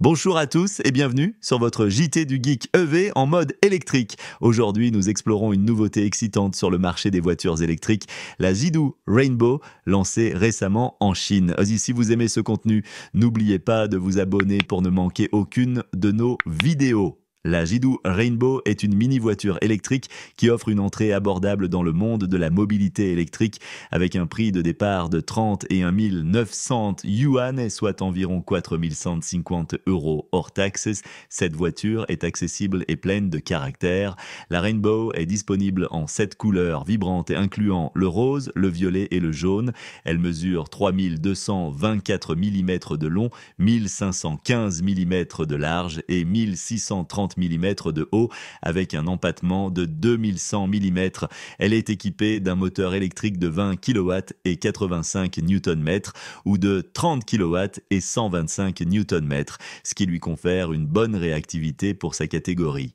Bonjour à tous et bienvenue sur votre JT du Geek EV en mode électrique. Aujourd'hui, nous explorons une nouveauté excitante sur le marché des voitures électriques, la Zidou Rainbow, lancée récemment en Chine. Si vous aimez ce contenu, n'oubliez pas de vous abonner pour ne manquer aucune de nos vidéos. La Jidou Rainbow est une mini-voiture électrique qui offre une entrée abordable dans le monde de la mobilité électrique avec un prix de départ de 31 900 yuan, soit environ 150 euros hors taxes. Cette voiture est accessible et pleine de caractère. La Rainbow est disponible en 7 couleurs vibrantes et incluant le rose, le violet et le jaune. Elle mesure 3224 mm de long, 1515 mm de large et 1630 de haut avec un empattement de 2100 mm. Elle est équipée d'un moteur électrique de 20 kW et 85 Nm ou de 30 kW et 125 Nm, ce qui lui confère une bonne réactivité pour sa catégorie.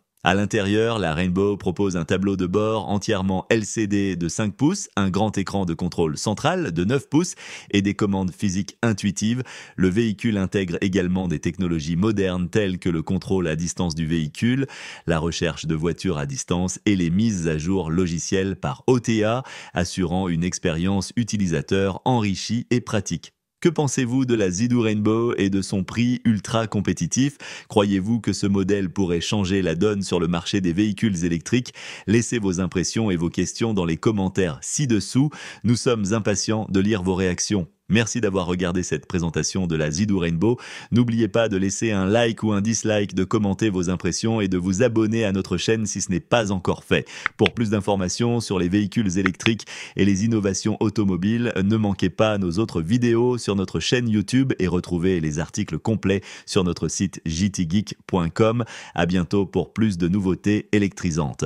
À l'intérieur, la Rainbow propose un tableau de bord entièrement LCD de 5 pouces, un grand écran de contrôle central de 9 pouces et des commandes physiques intuitives. Le véhicule intègre également des technologies modernes telles que le contrôle à distance du véhicule, la recherche de voitures à distance et les mises à jour logicielles par OTA, assurant une expérience utilisateur enrichie et pratique. Que pensez-vous de la Zidoo Rainbow et de son prix ultra compétitif Croyez-vous que ce modèle pourrait changer la donne sur le marché des véhicules électriques Laissez vos impressions et vos questions dans les commentaires ci-dessous. Nous sommes impatients de lire vos réactions. Merci d'avoir regardé cette présentation de la Zidou Rainbow. N'oubliez pas de laisser un like ou un dislike, de commenter vos impressions et de vous abonner à notre chaîne si ce n'est pas encore fait. Pour plus d'informations sur les véhicules électriques et les innovations automobiles, ne manquez pas nos autres vidéos sur notre chaîne YouTube et retrouvez les articles complets sur notre site jtgeek.com. À bientôt pour plus de nouveautés électrisantes.